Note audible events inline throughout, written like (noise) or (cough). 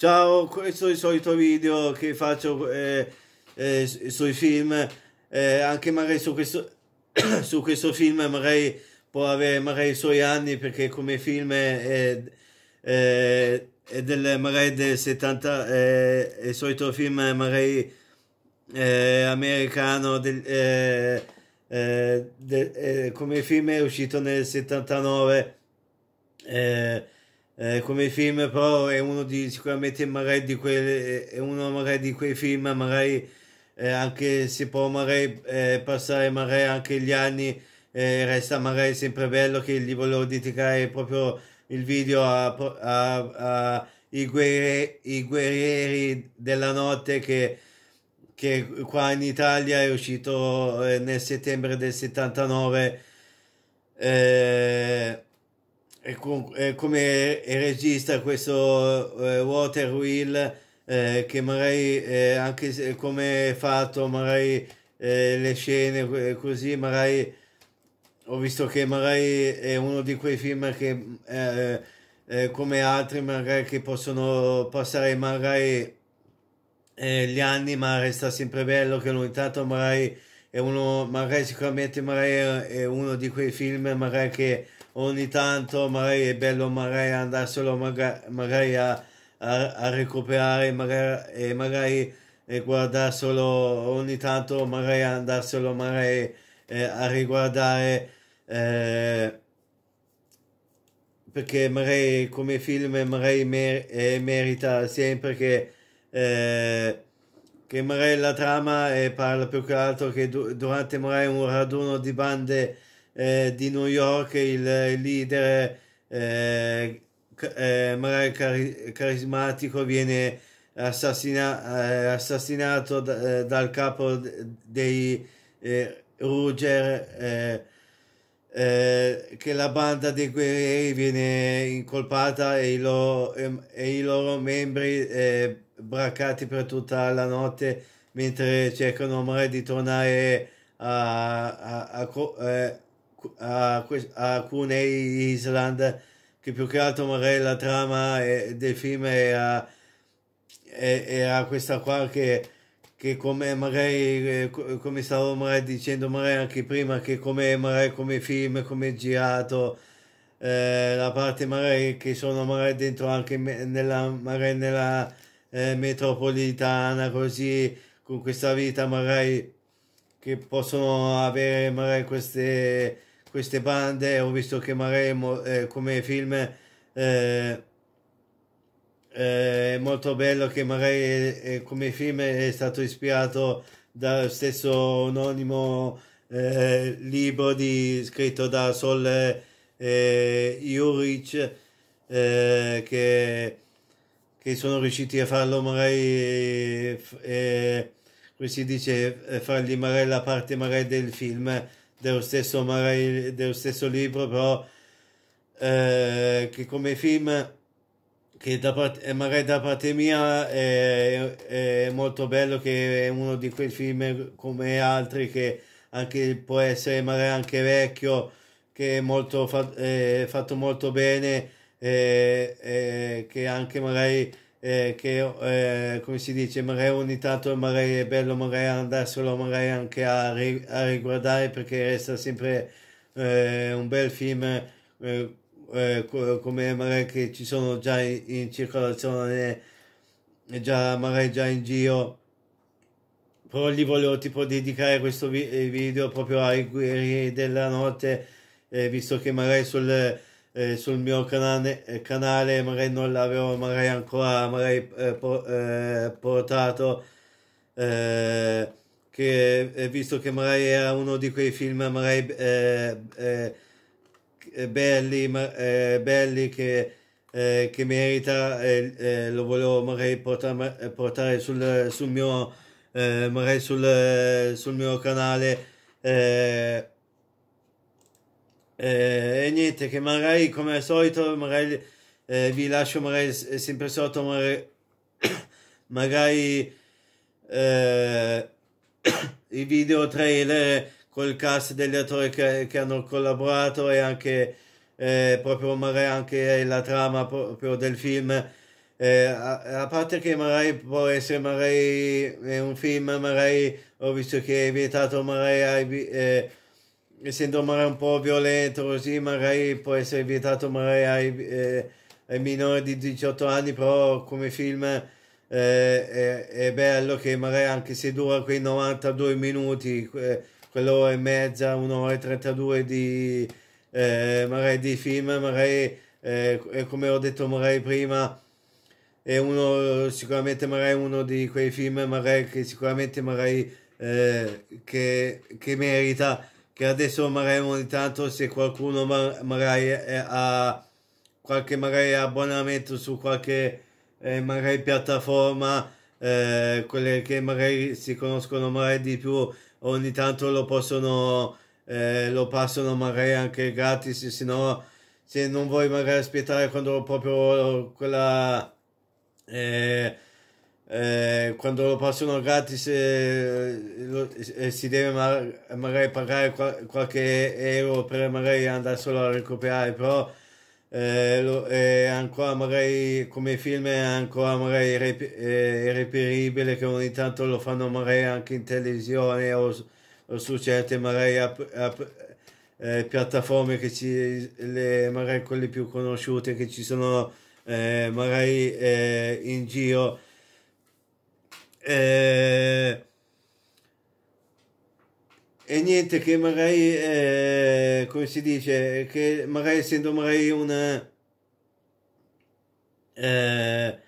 Ciao, questo è il solito video che faccio eh, eh, sui film, eh, anche magari su questo, (coughs) su questo film magari può avere magari i suoi anni perché come film è, è, è del, magari del 70, eh, è, il solito film magari eh, americano, del, eh, del, come film è uscito nel 79 eh, come film, però è uno di sicuramente magari di quei, è uno magari di quei film, magari eh, anche se può magari eh, passare magari anche gli anni e eh, resta magari sempre bello che gli volevo dedicare proprio il video a, a, a i, guerrieri, i guerrieri della notte che, che qua in Italia è uscito eh, nel settembre del 79 eh, e, con, e come regista questo eh, Water Wheel eh, che magari eh, anche se, come è fatto magari eh, le scene così magari ho visto che magari è uno di quei film che eh, eh, come altri magari che possono passare magari eh, gli anni ma resta sempre bello che ogni tanto magari è uno magari sicuramente magari è uno di quei film magari che ogni tanto magari è bello magari andarselo magari, magari a, a, a, recuperare magari, e magari e guardarselo ogni tanto magari andarselo magari eh, a riguardare eh, perché magari come film magari mer- eh, merita sempre che, eh, che magari la trama eh, parla più che altro che du- durante magari un raduno di bande eh, di New York, il leader eh, eh, magari cari- carismatico viene assassina- eh, assassinato da- eh, dal capo dei eh, Ruger, eh, che la banda dei guerrieri viene incolpata e i loro, e i loro membri braccati per tutta la notte mentre cercano magari di tornare a, a, a, a a, a alcune Island che più che altro magari la trama è, del film è a, è, è a questa qua che, che come magari eh, come stavo magari dicendo magari anche prima che come magari come film come girato eh, la parte magari che sono magari dentro anche nella magari nella eh, metropolitana così con questa vita magari che possono avere magari queste queste bande, ho visto che Maremo eh, come film eh, eh è molto bello che Maremo eh, come film è stato ispirato dal stesso anonimo eh, libro di, scritto da Sol eh, Juric eh, che, che, sono riusciti a farlo magari come si dice fargli magari la parte magari del film dello stesso, dello stesso libro, però eh, che come film che da parte, eh, magari da parte mia è, è, molto bello che è uno di quei film come altri che anche può essere magari anche vecchio che è molto è fatto molto bene eh, eh che anche magari eh, che eh, come si dice magari ogni tanto magari è bello magari andarselo magari anche a, ri, a riguardare perché resta sempre eh, un bel film eh, eh, come magari che ci sono già in, in circolazione già magari già in giro però gli volevo tipo dedicare questo vi eh, video proprio ai guerrieri della notte visto che magari sul eh, sul mio canale, eh, canale, magari non l'avevo magari ancora magari, eh, po- eh, portato, che, visto che magari era uno di quei film magari belli, belli che... Eh, che merita eh, eh, lo volevo magari portare, portare sul, sul, mio magari sul, sul mio canale eh, e niente, che magari come al solito magari eh, vi lascio magari sempre sotto magari, (coughs) magari eh, (coughs) i video trailer col cast degli attori che, che hanno collaborato e anche eh, proprio magari anche la trama proprio del film eh, a, a, parte che magari può essere magari eh, un film magari ho visto che è vietato magari ai essendo magari un po' violento così magari può essere vietato magari ai, eh, ai minori di 18 anni però come film eh, è, è, bello che magari anche se dura quei 92 minuti eh, quell'ora e mezza un'ora e 32 di eh, magari di film magari eh, come ho detto magari prima è uno sicuramente magari uno di quei film magari che sicuramente magari eh, che, che merita che adesso magari ogni tanto se qualcuno magari ha qualche magari abbonamento su qualche eh, magari piattaforma eh, quelle che magari si conoscono magari di più ogni tanto lo possono eh, lo passano magari anche gratis se no se non vuoi magari aspettare quando proprio quella eh, eh, quando lo passano gratis eh, eh, si deve ma- magari pagare qual- qualche euro per magari andare solo a recuperare, però eh, lo, eh, ancora magari come film è ancora magari rep- eh, reperibile che ogni tanto lo fanno magari anche in televisione o, o su certe magari app- app- piattaforme che ci, le, magari quelle più conosciute che ci sono magari in giro eh, e niente, che magari, eh, come si dice, che magari essendo magari una... Eh,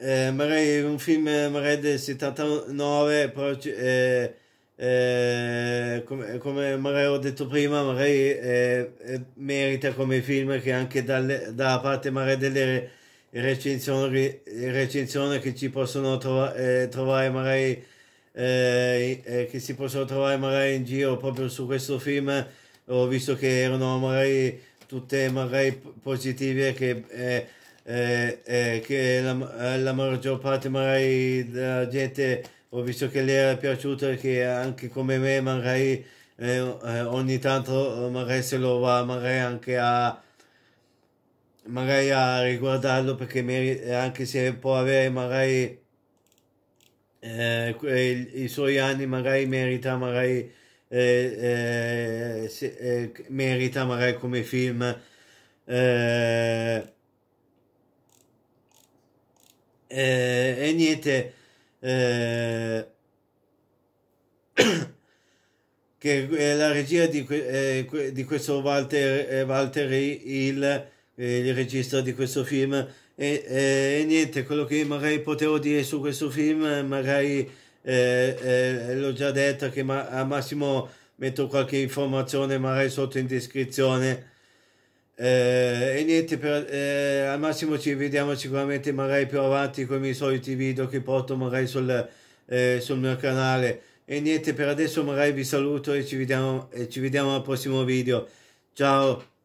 eh, magari un film magari del 79, però eh, eh, come, come, magari ho detto prima, magari eh, eh, merita come film che anche dalle, dalla parte magari delle recensioni, recensioni che ci possono trova, eh, trovare magari eh, eh, che si possono trovare magari in giro proprio su questo film ho visto che erano magari tutte magari positive che, eh, eh, eh, che la, la, maggior parte magari della gente ho visto che le era piaciuto che anche come me magari ogni tanto magari se lo va magari anche a magari a riguardarlo perché merita, eh, anche se può avere magari eh, que- eh, i suoi anni magari merita magari eh, eh, se, eh, merita magari come film e niente (coughs) che la regia di, que- di questo Walter, Walter Hill eh, il regista di questo film e, e, eh, e, niente, quello che magari potevo dire su questo film, magari eh, eh, l'ho già detto che ma, a massimo metto qualche informazione magari sotto in descrizione. Eh, e niente, per, eh, al massimo ci vediamo sicuramente magari più avanti con i miei soliti video che porto magari sul, eh, sul mio canale. E niente, per adesso magari vi saluto e ci vediamo, e ci vediamo al prossimo video. Ciao!